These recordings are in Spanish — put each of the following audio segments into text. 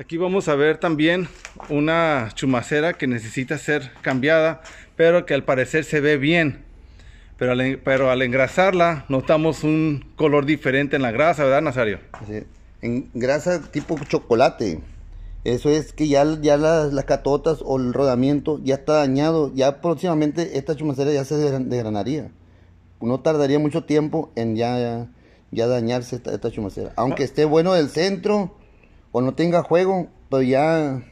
Aquí vamos a ver también una chumacera que necesita ser cambiada, pero que al parecer se ve bien. Pero al, pero al engrasarla notamos un color diferente en la grasa, ¿verdad Nazario? Sí. En grasa tipo chocolate. Eso es que ya, ya las, las, catotas o el rodamiento ya está dañado. Ya próximamente esta chumacera ya se degranaría. No tardaría mucho tiempo en ya, dañarse esta, chumacera. Aunque ah. esté bueno del centro no tenga juego, pero pues ya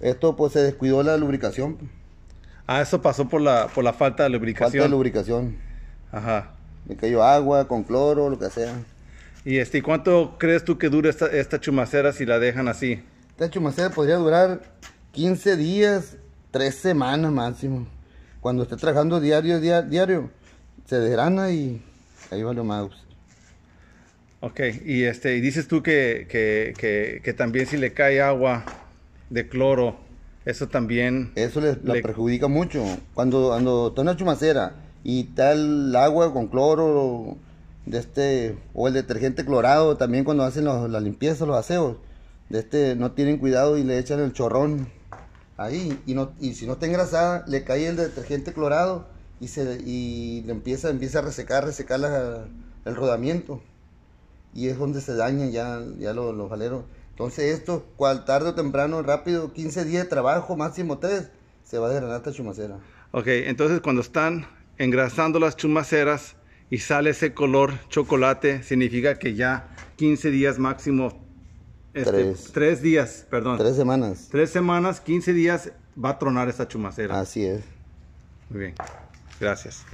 esto pues se descuidó la lubricación. Ah, eso pasó por la, por la falta de lubricación. Falta de lubricación. Ajá. Me cayó agua, con cloro, lo que sea. ¿Y este, cuánto crees tú que dura esta, chumacera si la dejan así? Esta chumacera podría durar 15 días, 3 semanas máximo. Cuando esté trabajando diario, diario, diario se desgrana y ahí va lo más. Ok, y este, y dices tú que, también si le cae agua de cloro, eso también... Eso les, le... perjudica mucho. Cuando, cuando está una chumacera y tal agua con cloro de este, o el detergente clorado, también cuando hacen la limpieza, los aseos, de este, no tienen cuidado y le echan el chorrón ahí. Y, no, y si no está engrasada, le cae el detergente clorado y, se, y le empieza, empieza a resecar, resecar el rodamiento y es donde se dañan ya, ya los, valeros. Entonces esto, cual tarde o temprano, rápido, 15 días de trabajo, máximo 3, se va a desgranar esta chumacera. Ok, entonces cuando están engrasando las chumaceras y sale ese color chocolate, significa que ya 15 días máximo, este, tres. días, perdón. Tres semanas. Tres semanas, 15 días va a tronar esta chumacera. Así es. Muy bien, gracias.